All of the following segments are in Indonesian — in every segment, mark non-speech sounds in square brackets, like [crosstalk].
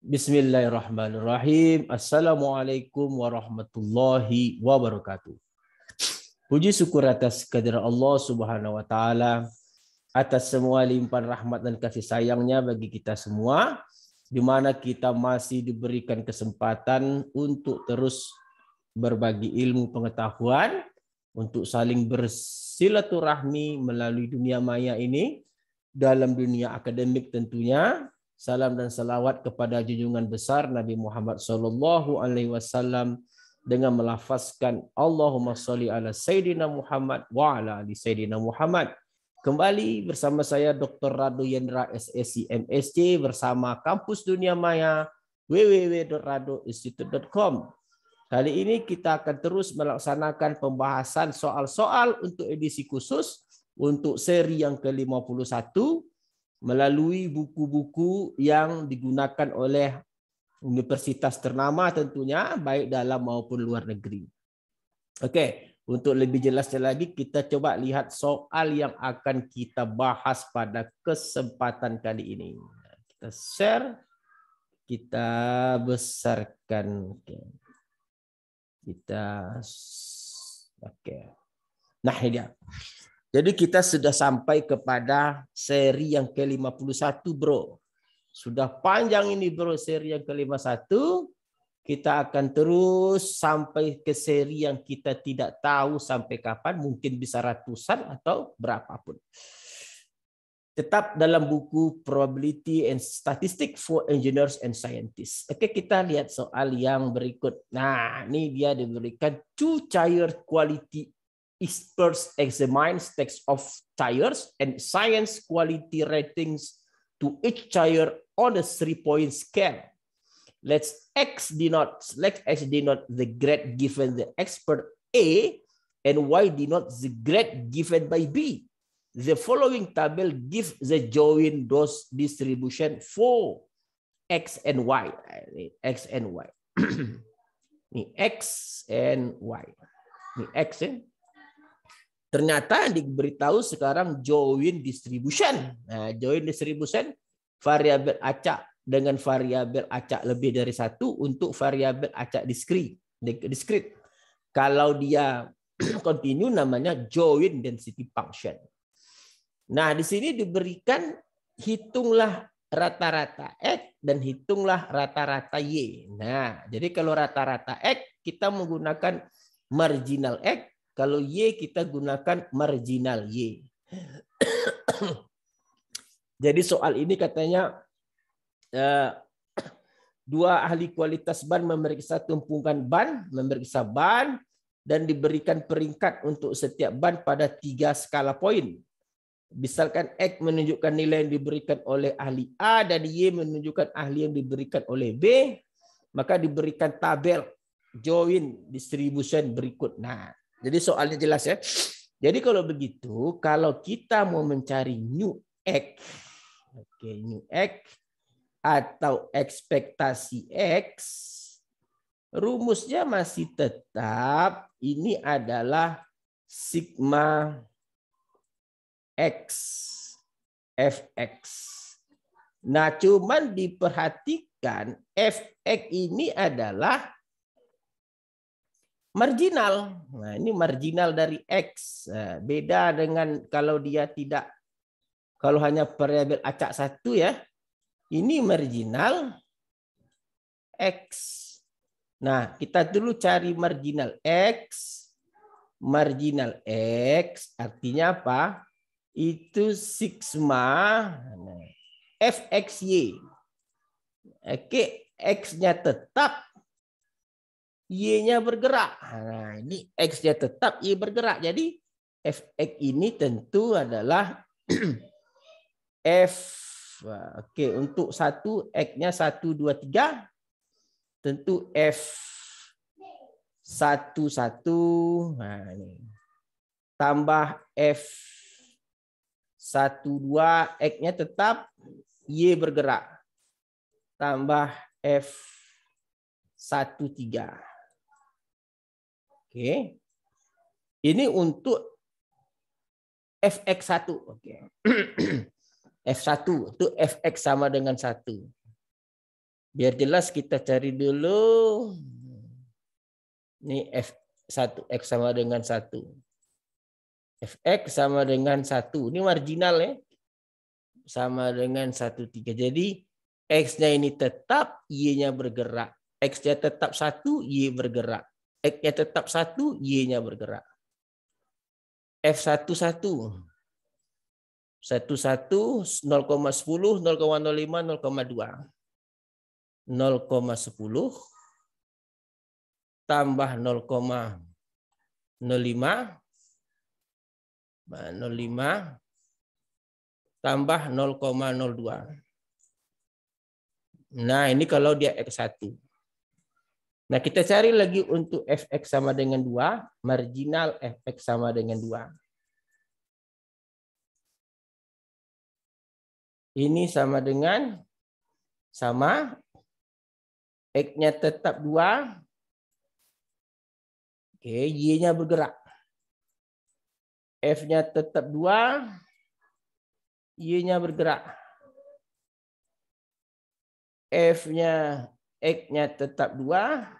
Bismillahirrahmanirrahim. Assalamualaikum warahmatullahi wabarakatuh. Puji syukur atas kehadiran Allah Subhanahu wa taala atas semua limpahan rahmat dan kasih sayangnya bagi kita semua di mana kita masih diberikan kesempatan untuk terus berbagi ilmu pengetahuan untuk saling bersilaturahmi melalui dunia maya ini dalam dunia akademik tentunya salam dan salawat kepada junjungan besar Nabi Muhammad Sallallahu Alaihi Wasallam dengan melafazkan Allahumma sholli ala Sayyidina Muhammad wa ala ali Sayyidina Muhammad. Kembali bersama saya Dr. Radu Yendra SSC MSc bersama Kampus Dunia Maya www.radoinstitute.com. Kali ini kita akan terus melaksanakan pembahasan soal-soal untuk edisi khusus untuk seri yang ke-51 melalui buku-buku yang digunakan oleh universitas ternama tentunya baik dalam maupun luar negeri. Oke, untuk lebih jelasnya lagi kita coba lihat soal yang akan kita bahas pada kesempatan kali ini. Kita share, kita besarkan. Kita oke. Nah, ini dia. Jadi kita sudah sampai kepada seri yang ke-51, Bro. Sudah panjang ini, Bro, seri yang ke-51. Kita akan terus sampai ke seri yang kita tidak tahu sampai kapan, mungkin bisa ratusan atau berapapun. Tetap dalam buku Probability and Statistics for Engineers and Scientists. Oke, kita lihat soal yang berikut. Nah, ini dia diberikan two-tier quality experts examines text of tires and science quality ratings to each tire on a three-point scale. Let X denote, let X denote the grade given the expert A and Y denotes the grade given by B. The following table gives the joint dose distribution for X and Y. X and Y. [clears throat] X and Y. X, Y. X and Y. X and Y. Ternyata diberitahu sekarang join distribution. Nah, join distribution variabel acak dengan variabel acak lebih dari satu untuk variabel acak diskrit. Diskrit. Kalau dia [clears throat] continue namanya join density function. Nah, di sini diberikan hitunglah rata-rata X dan hitunglah rata-rata Y. Nah, jadi kalau rata-rata X kita menggunakan marginal X kalau Y kita gunakan marginal Y. [coughs] Jadi soal ini katanya eh, dua ahli kualitas ban memeriksa tumpukan ban, memeriksa ban, dan diberikan peringkat untuk setiap ban pada tiga skala poin. Misalkan X menunjukkan nilai yang diberikan oleh ahli A dan Y menunjukkan ahli yang diberikan oleh B, maka diberikan tabel join distribution berikut. Nah, jadi soalnya jelas ya. Jadi kalau begitu, kalau kita mau mencari new X, okay, new X atau ekspektasi X, rumusnya masih tetap ini adalah sigma X FX. Nah, cuman diperhatikan FX ini adalah marginal. Nah, ini marginal dari X. Nah, beda dengan kalau dia tidak kalau hanya variabel acak satu ya. Ini marginal X. Nah, kita dulu cari marginal X. Marginal X artinya apa? Itu sigma nah, FXY. Oke, X-nya tetap, Y-nya bergerak. Nah, ini X-nya tetap, Y bergerak. Jadi Fx ini tentu adalah [clears throat] F. Oke, untuk satu X-nya 1, 2, 3. Tentu F 1, 1. Nah, ini. Tambah F 1, 2. X-nya tetap Y bergerak. Tambah F 1, 3. Oke. Ini untuk fx1. Oke. [clears throat] f1 itu fx sama dengan 1. Biar jelas kita cari dulu. Ini f1 x sama dengan 1. fx sama dengan 1. Ini marginal ya. Sama dengan 1 3. Jadi x-nya ini tetap, y-nya bergerak. X-nya tetap 1, y bergerak. X-nya tetap satu, Y-nya bergerak. F11 satu satu 0,10, 0,05, 0,2. 0,10, 0,10 tambah 0,05 05 nah, tambah 0,02. Nah, ini kalau dia X1. Nah, kita cari lagi untuk fx sama dengan 2, marginal fx sama dengan 2. Ini sama dengan sama x-nya tetap 2. Oke, y-nya bergerak. F-nya tetap 2, Y-nya bergerak. F-nya, X-nya tetap 2,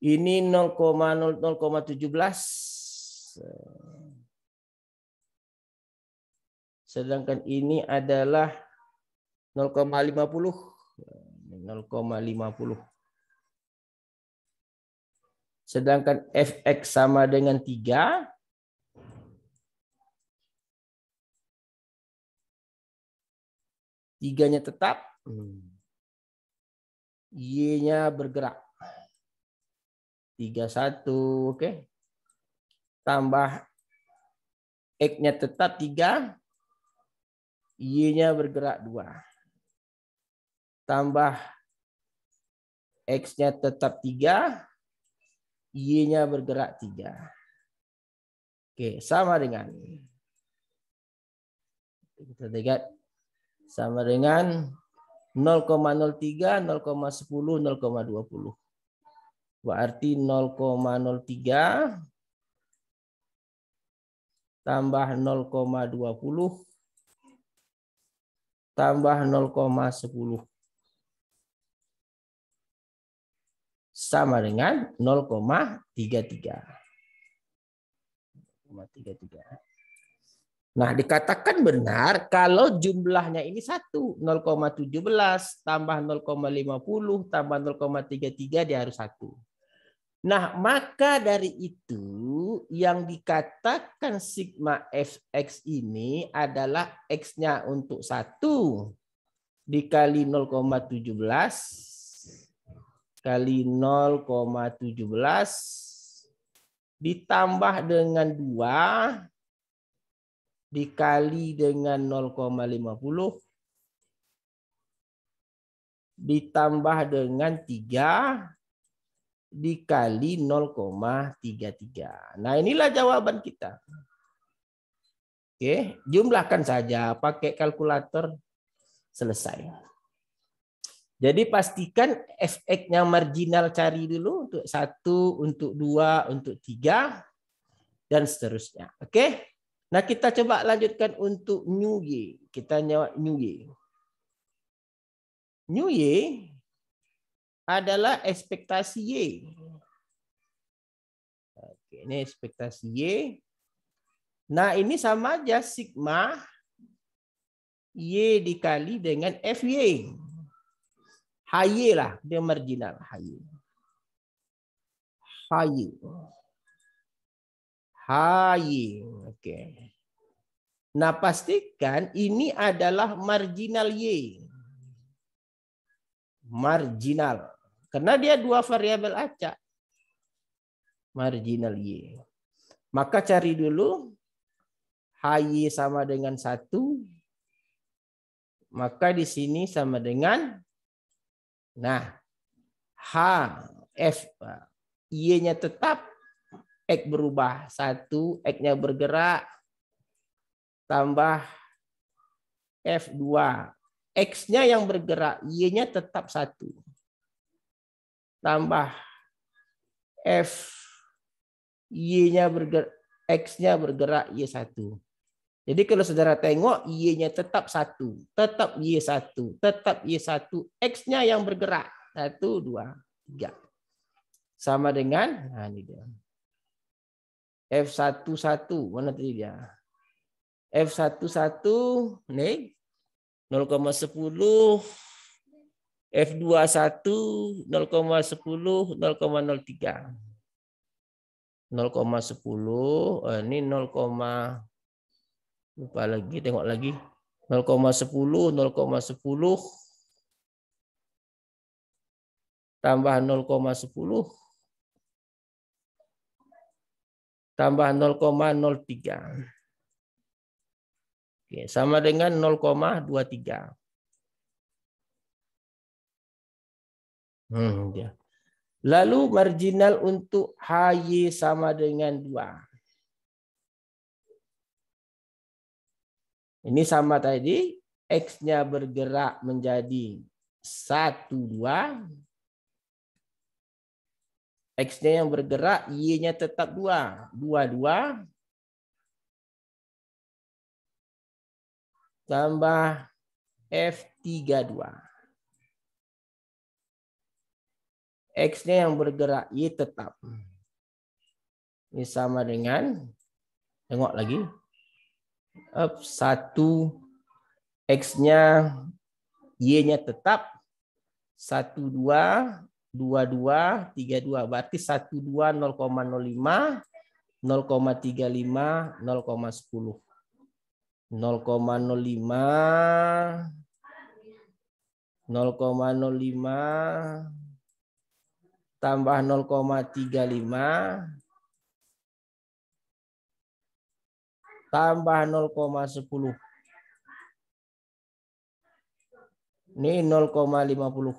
Ini 0,00,17. Sedangkan ini adalah 0,50. 0,50. Sedangkan fx sama dengan 3. Tiganya tetap. Hmm. Y-nya bergerak. 31, oke. Okay. Tambah X-nya tetap 3, Y-nya bergerak 2. Tambah X-nya tetap 3, Y-nya bergerak 3. Oke, sama dengan. Kita lihat. Sama dengan 0,03, 0,10, 0,20. Berarti 0,03 tambah 0,20 tambah 0,10 sama dengan 0,33. 0,33. Nah, dikatakan benar kalau jumlahnya ini satu 0,17 tambah 0,50 tambah 0,33 dia harus satu. Nah, maka dari itu yang dikatakan sigma fx ini adalah x-nya untuk satu dikali 0,17 kali 0,17 ditambah dengan dua dikali dengan 0,50 ditambah dengan 3 dikali 0,33. Nah inilah jawaban kita. Oke, jumlahkan saja pakai kalkulator selesai. Jadi pastikan fx-nya marginal cari dulu untuk satu, untuk dua, untuk tiga, dan seterusnya. Oke, nah kita coba lanjutkan untuk new y. Kita nyawa new y. New y adalah ekspektasi Y. Oke, ini ekspektasi Y. Nah, ini sama aja sigma Y dikali dengan FY. HY lah, dia marginal HY. HY. HY. Oke. Nah, pastikan ini adalah marginal Y. Marginal. Karena dia dua variabel acak. Marginal Y. Maka cari dulu HY sama dengan satu, Maka di sini sama dengan nah H F Y-nya tetap X berubah satu, X-nya bergerak tambah F2. X-nya yang bergerak, Y-nya tetap satu tambah F Y-nya bergerak X-nya bergerak Y1. Jadi kalau saudara tengok Y-nya tetap 1, tetap Y1, tetap Y1, X-nya yang bergerak. 1, 2, 3. Sama dengan, nah ini dia. F11, mana tadi dia? F11, nih, 0,10, F21 0,10 0,03. 0,10 ini 0, lupa lagi tengok lagi 0,10 0,10 tambah 0,10 tambah 0,03. Oke, sama dengan 0,23. Hmm, ya. Lalu marginal untuk HY sama dengan 2. Ini sama tadi, X-nya bergerak menjadi 1, 2. X-nya yang bergerak, Y-nya tetap 2. 2, 2. Tambah F32. X-nya yang bergerak Y tetap. Ini sama dengan, tengok lagi. Up, 1, X-nya, Y-nya tetap. 1, 2, 2, 2, 3, 2. Berarti 1, 2, 0,05, 0,35, 0,10. nol lima tambah 0,35 tambah 0,10. Ini 0,50.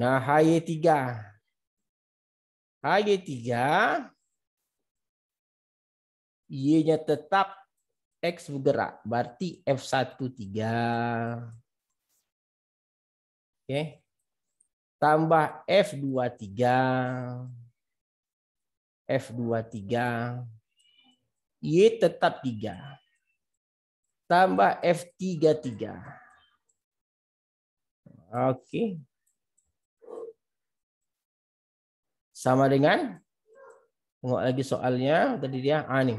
Nah, HY3. HY3 Y-nya tetap X bergerak. Berarti F13. Oke. Tambah F23. F23. Y tetap 3. Tambah F33. Oke. Sama dengan Tengok lagi soalnya tadi dia. Ah, nih.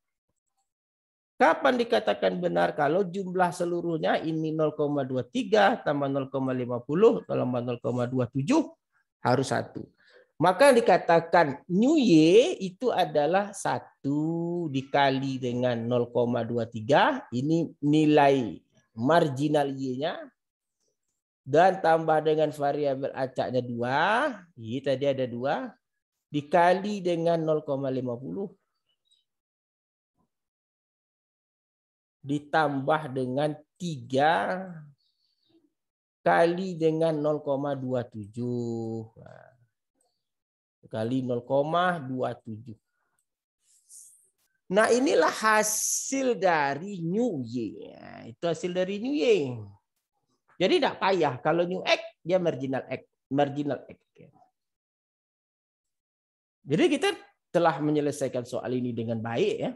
Kapan dikatakan benar? Kalau jumlah seluruhnya ini 0,23 tambah 0,50 tambah 0,27 harus satu. Maka yang dikatakan new y itu adalah satu dikali dengan 0,23 ini nilai marginal y-nya dan tambah dengan variabel acaknya dua, y tadi ada dua dikali dengan 0,50 ditambah dengan 3 kali dengan 0,27. Nah, kali 0,27. Nah inilah hasil dari new y. Nah, itu hasil dari new y. Jadi tidak payah. Kalau new x dia marginal x. Marginal x. Jadi kita telah menyelesaikan soal ini dengan baik ya.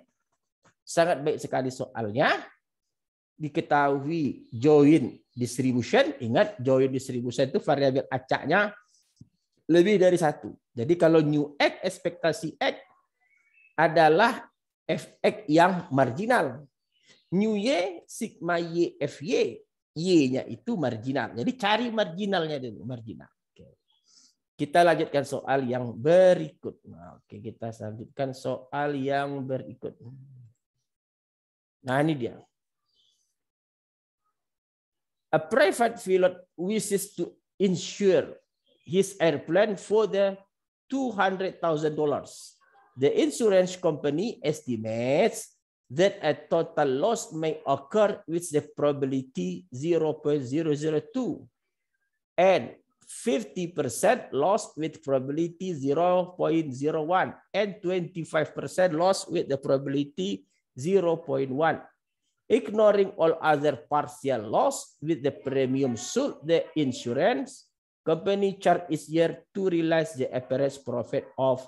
Sangat baik sekali soalnya. Diketahui join distribution. Ingat join distribution itu variabel acaknya lebih dari satu. Jadi kalau new x ekspektasi x adalah fx yang marginal. New y sigma y fy y-nya itu marginal. Jadi cari marginalnya dulu, marginal. Kita lanjutkan soal yang berikut. Nah, oke, kita lanjutkan soal yang berikut. Nanidia. A private pilot wishes to insure his airplane for the $200,000. The insurance company estimates that a total loss may occur with the probability 0.002 and 50% loss with probability 0.01 and 25% loss with the probability 0.1. Ignoring all other partial loss with the premium suit the insurance company charge is year to realize the average profit of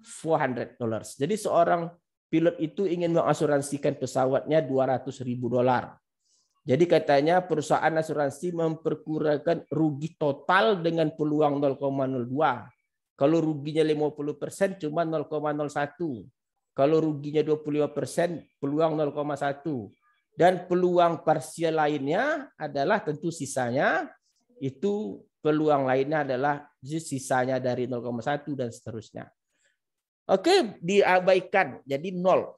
$400. Jadi seorang pilot itu ingin mengasuransikan pesawatnya $200.000. dolar. Jadi katanya perusahaan asuransi memperkirakan rugi total dengan peluang 0,02. Kalau ruginya 50 cuma 0,01. Kalau ruginya 25%, peluang 0,1. Dan peluang parsial lainnya adalah tentu sisanya, itu peluang lainnya adalah sisanya dari 0,1 dan seterusnya. Oke, diabaikan. Jadi nol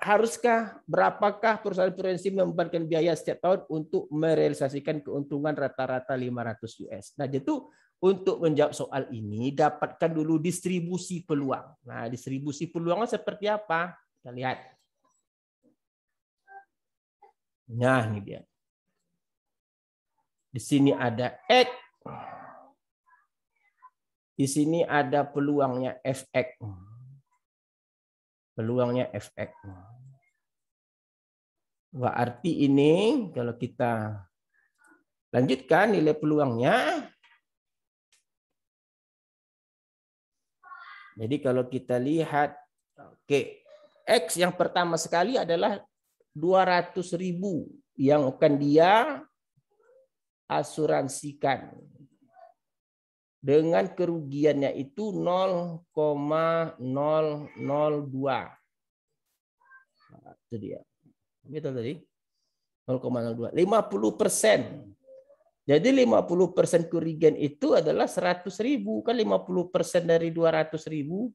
haruskah berapakah perusahaan asuransi membebankan biaya setiap tahun untuk merealisasikan keuntungan rata-rata 500 US. Nah, itu untuk menjawab soal ini dapatkan dulu distribusi peluang. Nah, distribusi peluangnya seperti apa? Kita lihat. Nah, ini dia. Di sini ada X. Di sini ada peluangnya FX peluangnya FX. Berarti ini kalau kita lanjutkan nilai peluangnya. Jadi kalau kita lihat, oke, okay, X yang pertama sekali adalah 200.000 yang akan dia asuransikan dengan kerugiannya itu 0,002. Nah, itu dia. Betul gitu tadi? 0,02. 50 persen. Jadi 50 persen kerugian itu adalah 100 ribu. Kan 50 persen dari 200 ribu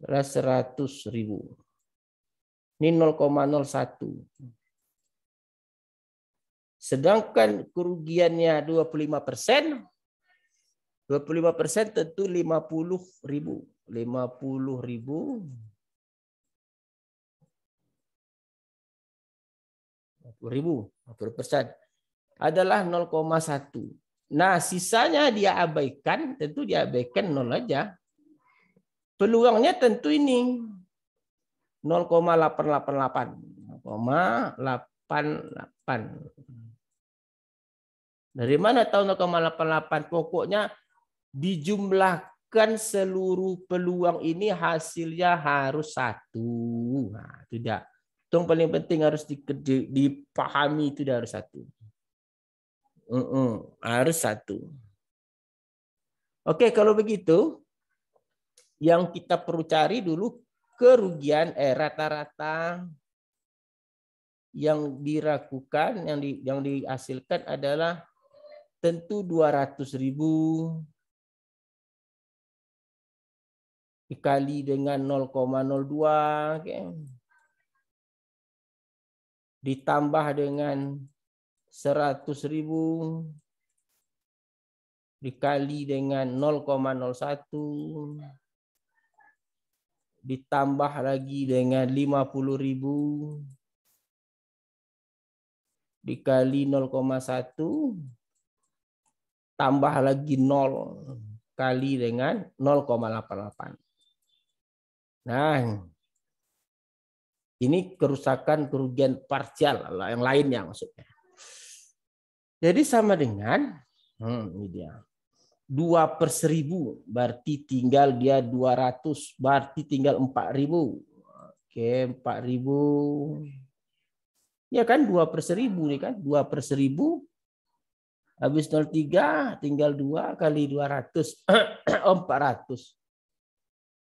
adalah 100 ribu. Ini 0,01. Sedangkan kerugiannya 25 persen, 25 persen tentu 50 ribu. 50 ribu. ribu, 40 persen adalah 0,1. Nah, sisanya dia abaikan, tentu dia abaikan nol aja. Peluangnya tentu ini 0,888. 0,88. Dari mana tahu 0,88? Pokoknya dijumlahkan seluruh peluang ini hasilnya harus satu. Nah, tidak. Itu paling penting harus dipahami itu harus satu. Uh -uh, harus satu. Oke, kalau begitu yang kita perlu cari dulu kerugian eh rata-rata yang dirakukan yang di, yang dihasilkan adalah tentu dikali dengan 0,02 okay. ditambah dengan 100 dikali dengan 0,01 ditambah lagi dengan 50 dikali 0,1 tambah lagi 0 kali dengan 0,88. Nah, ini kerusakan kerugian parsial yang lainnya maksudnya. Jadi sama dengan hmm, ini dia. 2 per 1000 berarti tinggal dia 200 berarti tinggal 4000. Oke, 4000. Ya kan 2 per 1000 nih kan, 2 per 1000 habis 03 tinggal 2 kali 200 400. [clears throat]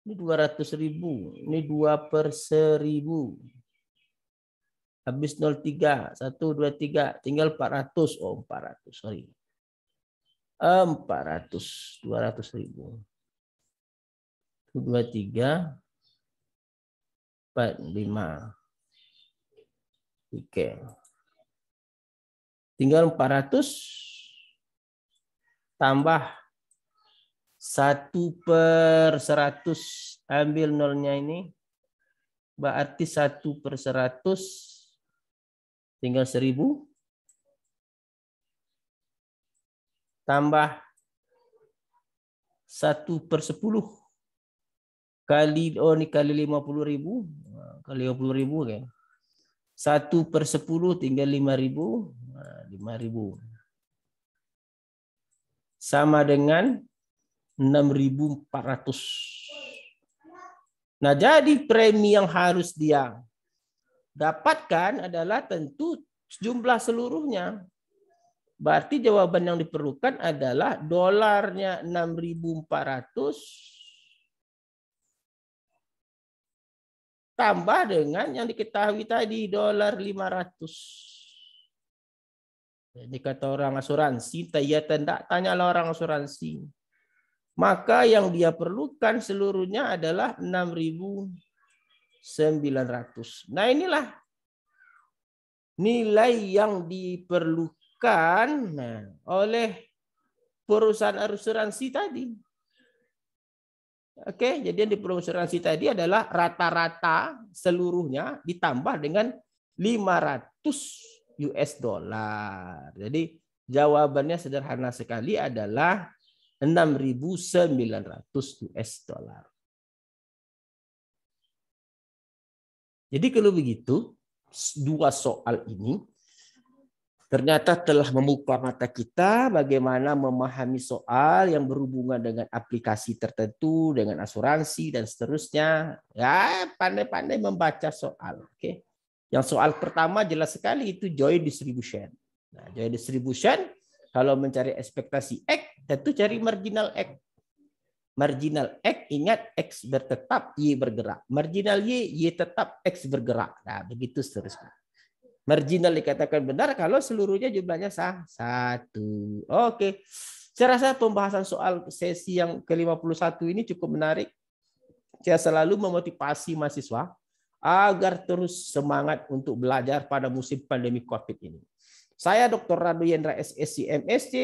Ini 200 ribu. Ini 2 per 1000. Habis 03. 1, 2, 3. Tinggal 400. Oh, 400. Sorry. 400. 200 ribu. 1, 2, 3. 4, 5. Oke. Okay. Tinggal 400. Tambah 1 per 100 ambil nolnya ini berarti 1 per 100 tinggal 1000 tambah 1 per 10 kali oh ini kali 50 ribu nah, kali 50 ribu kan 1 per 10 tinggal 5 ribu 5 nah, ribu sama dengan 6.400. Nah, jadi premi yang harus dia dapatkan adalah tentu jumlah seluruhnya. Berarti jawaban yang diperlukan adalah dolarnya 6.400 tambah dengan yang diketahui tadi dolar 500. Jadi kata orang asuransi, tanya lah tanyalah orang asuransi maka yang dia perlukan seluruhnya adalah 6.900. Nah inilah nilai yang diperlukan nah, oleh perusahaan asuransi tadi. Oke, jadi yang diperlukan perusahaan asuransi tadi adalah rata-rata seluruhnya ditambah dengan 500 US dollar. Jadi jawabannya sederhana sekali adalah 6.900 US dollar. Jadi kalau begitu, dua soal ini ternyata telah membuka mata kita bagaimana memahami soal yang berhubungan dengan aplikasi tertentu, dengan asuransi dan seterusnya. Ya, pandai-pandai membaca soal, oke. Yang soal pertama jelas sekali itu joint distribution. Nah, joint distribution kalau mencari ekspektasi X, tentu cari marginal X. Marginal X, ingat X bertetap, Y bergerak. Marginal Y, Y tetap, X bergerak. Nah, begitu seterusnya. Marginal dikatakan benar kalau seluruhnya jumlahnya sah. Satu. Oke. Saya rasa pembahasan soal sesi yang ke-51 ini cukup menarik. Saya selalu memotivasi mahasiswa agar terus semangat untuk belajar pada musim pandemi COVID ini. Saya Dr. Radu Yendra SSC MSC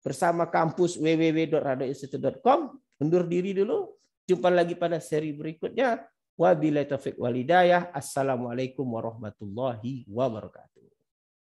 bersama kampus www.radoinstitute.com undur diri dulu. Jumpa lagi pada seri berikutnya. Wabillahi taufik walidayah. Assalamualaikum warahmatullahi wabarakatuh.